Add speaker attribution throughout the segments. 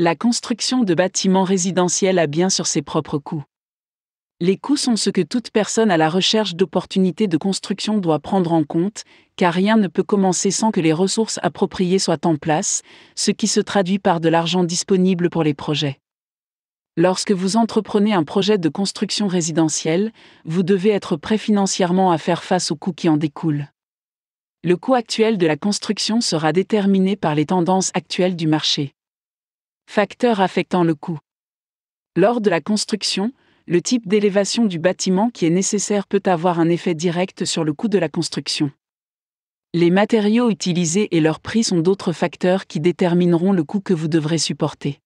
Speaker 1: La construction de bâtiments résidentiels a bien sur ses propres coûts. Les coûts sont ce que toute personne à la recherche d'opportunités de construction doit prendre en compte, car rien ne peut commencer sans que les ressources appropriées soient en place, ce qui se traduit par de l'argent disponible pour les projets. Lorsque vous entreprenez un projet de construction résidentielle, vous devez être prêt financièrement à faire face aux coûts qui en découlent. Le coût actuel de la construction sera déterminé par les tendances actuelles du marché. Facteurs affectant le coût. Lors de la construction, le type d'élévation du bâtiment qui est nécessaire peut avoir un effet direct sur le coût de la construction. Les matériaux utilisés et leur prix sont d'autres facteurs qui détermineront le coût que vous devrez supporter.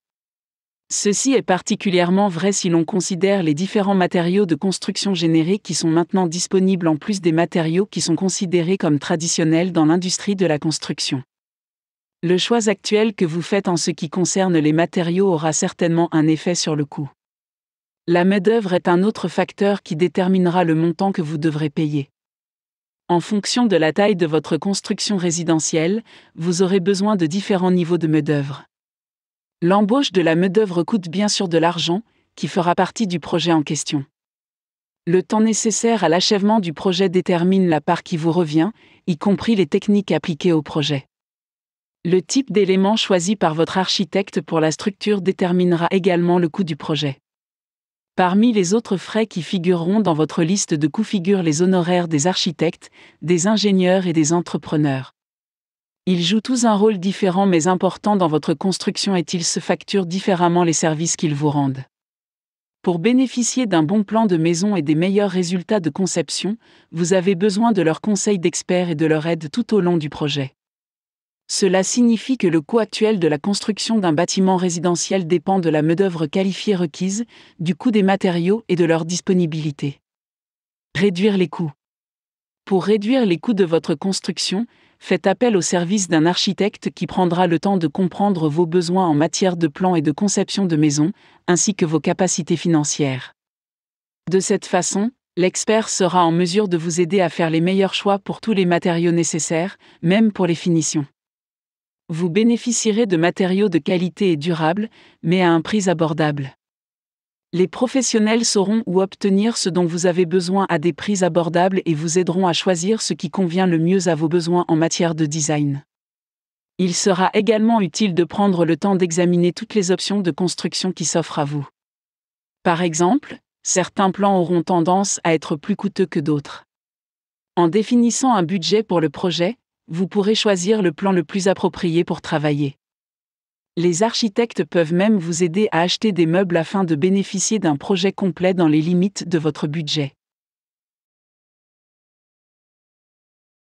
Speaker 1: Ceci est particulièrement vrai si l'on considère les différents matériaux de construction générés qui sont maintenant disponibles en plus des matériaux qui sont considérés comme traditionnels dans l'industrie de la construction. Le choix actuel que vous faites en ce qui concerne les matériaux aura certainement un effet sur le coût. La main-d'œuvre est un autre facteur qui déterminera le montant que vous devrez payer. En fonction de la taille de votre construction résidentielle, vous aurez besoin de différents niveaux de main-d'œuvre. L'embauche de la main-d'œuvre coûte bien sûr de l'argent, qui fera partie du projet en question. Le temps nécessaire à l'achèvement du projet détermine la part qui vous revient, y compris les techniques appliquées au projet. Le type d'élément choisi par votre architecte pour la structure déterminera également le coût du projet. Parmi les autres frais qui figureront dans votre liste de coûts figurent les honoraires des architectes, des ingénieurs et des entrepreneurs. Ils jouent tous un rôle différent mais important dans votre construction et ils se facturent différemment les services qu'ils vous rendent. Pour bénéficier d'un bon plan de maison et des meilleurs résultats de conception, vous avez besoin de leur conseil d'experts et de leur aide tout au long du projet. Cela signifie que le coût actuel de la construction d'un bâtiment résidentiel dépend de la main-d'œuvre qualifiée requise, du coût des matériaux et de leur disponibilité. Réduire les coûts. Pour réduire les coûts de votre construction, faites appel au service d'un architecte qui prendra le temps de comprendre vos besoins en matière de plan et de conception de maison, ainsi que vos capacités financières. De cette façon, l'expert sera en mesure de vous aider à faire les meilleurs choix pour tous les matériaux nécessaires, même pour les finitions. Vous bénéficierez de matériaux de qualité et durables, mais à un prix abordable. Les professionnels sauront où obtenir ce dont vous avez besoin à des prix abordables et vous aideront à choisir ce qui convient le mieux à vos besoins en matière de design. Il sera également utile de prendre le temps d'examiner toutes les options de construction qui s'offrent à vous. Par exemple, certains plans auront tendance à être plus coûteux que d'autres. En définissant un budget pour le projet, vous pourrez choisir le plan le plus approprié pour travailler. Les architectes peuvent même vous aider à acheter des meubles afin de bénéficier d'un projet complet dans les limites de votre budget.